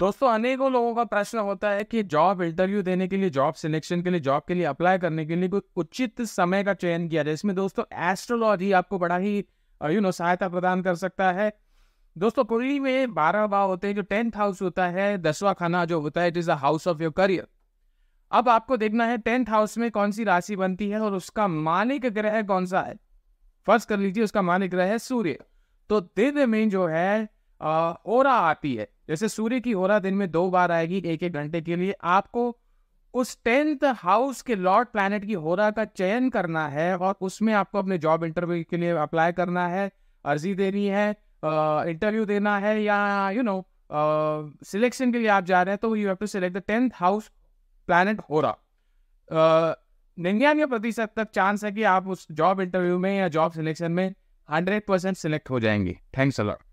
दोस्तों अनेकों लोगों का प्रश्न होता है कि जॉब इंटरव्यू देने के लिए जॉब सिलेक्शन के लिए जॉब के लिए अप्लाई करने के लिए कोई उचित समय का चयन किया जाए इसमें दोस्तों एस्ट्रोलॉजी आपको बड़ा ही यू नो सहायता प्रदान कर सकता है दोस्तों कुंडली में बारह भाव होते हैं जो टेंथ हाउस होता है दसवा खाना जो होता है it is the house of your career अब आपको देखना है टेंथ हाउस में कौन सी राशि बनती है और उसका मानिक ग्रह कौन सा है फर्स्ट कर लीजिए उसका मानिक ग्रह है सूर्य तो दिन में जो है ओरा आती है जैसे सूर्य की ओरा दिन में दो बार आएगी एक एक घंटे के लिए आपको उस टेंथ हाउस के लॉर्ड प्लानट की होरा का चयन करना है और उसमें आपको अपने जॉब इंटरव्यू के लिए अप्लाई करना है अर्जी देनी है इंटरव्यू देना है या यू नो सिलेक्शन के लिए आप जा रहे हैं तो you have to select the tenth house planet होरा निन्यानवे प्रतिशत तक चांस है कि आप उस जॉब इंटरव्यू में या जॉब सिलेक्शन में हंड्रेड परसेंट सिलेक्ट हो जाएंगे थैंक्स अलॉट